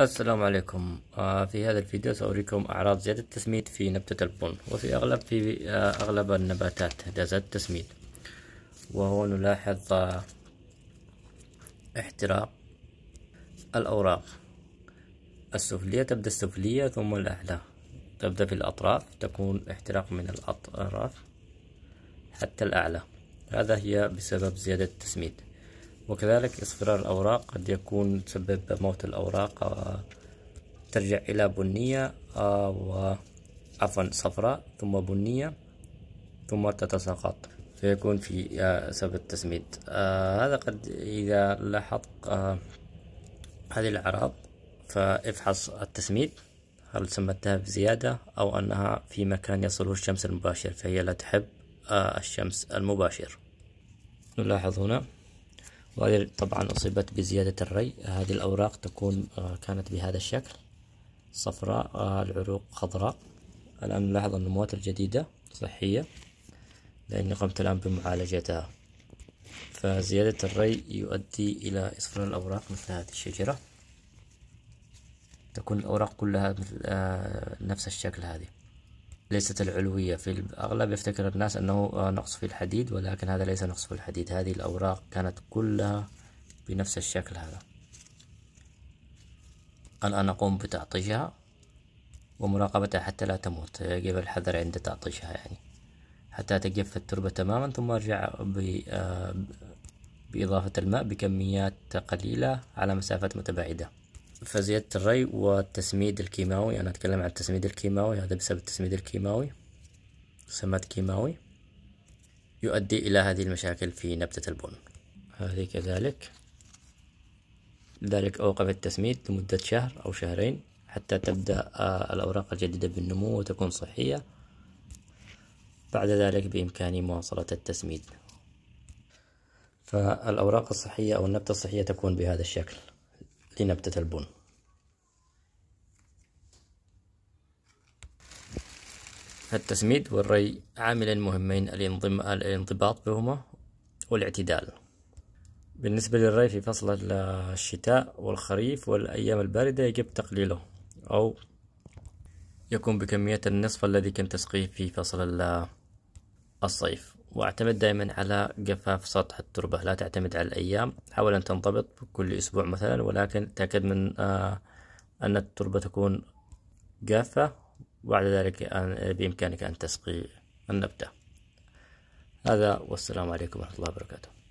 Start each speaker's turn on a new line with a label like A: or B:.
A: السلام عليكم آه، في هذا الفيديو سأريكم أعراض زيادة التسميد في نبتة البن وفي أغلب في آه، أغلب النباتات زيادة التسميد وهو نلاحظ آه، احتراق الأوراق السفلية تبدأ السفلية ثم الأعلى تبدأ في الأطراف تكون احتراق من الأطراف حتى الأعلى هذا هي بسبب زيادة التسميد وكذلك اصفرار الأوراق قد يكون تسبب موت الأوراق آه، ترجع إلى بنية آه، و عفوا صفراء ثم بنية ثم تتساقط فيكون في آه، سبب التسميد هذا قد إذا لاحظت هذه الأعراض فافحص التسميد هل سمتها بزيادة أو أنها في مكان يصله الشمس المباشر فهي لا تحب الشمس المباشر نلاحظ هنا وهذه طبعا أصيبت بزيادة الري هذه الأوراق تكون آه، كانت بهذا الشكل صفراء آه، العروق خضراء الآن نلاحظ النموات الجديدة صحية لأني قمت الآن بمعالجتها فزيادة الري يؤدي إلى إصفر الأوراق مثل هذه الشجرة تكون الأوراق كلها مثل آه، نفس الشكل هذه ليست العلوية في الأغلب يفتكر الناس أنه آه، نقص في الحديد ولكن هذا ليس نقص في الحديد هذه الأوراق كانت كلها بنفس الشكل هذا الآن أقوم بتعطيشها ومراقبتها حتى لا تموت يجب الحذر عند تعطيشها يعني حتى تجف التربة تماما ثم أرجع آه، بإضافة الماء بكميات قليلة على مسافات متباعدة فزيادة الري والتسميد الكيماوي أنا أتكلم عن التسميد الكيماوي هذا بسبب التسميد الكيماوي سماد كيماوي يؤدي إلى هذه المشاكل في نبتة البن هذه كذلك لذلك أوقف التسميد لمدة شهر أو شهرين حتى تبدأ آه، الأوراق الجديدة بالنمو وتكون صحية بعد ذلك بإمكاني مواصلة التسميد فالأوراق الصحية أو النبتة الصحية تكون بهذا الشكل لنبتة البن التسميد والري عاملين مهمين الانضباط بهما والاعتدال بالنسبة للري في فصل الشتاء والخريف والأيام الباردة يجب تقليله أو يكون بكمية النصف الذي كنت تسقيه في فصل الصيف واعتمد دائما على جفاف سطح التربة لا تعتمد على الأيام حاول أن تنضبط كل أسبوع مثلا ولكن تأكد من آه، أن التربة تكون جافة وبعد ذلك بإمكانك أن تسقي النبتة هذا والسلام عليكم ورحمة الله وبركاته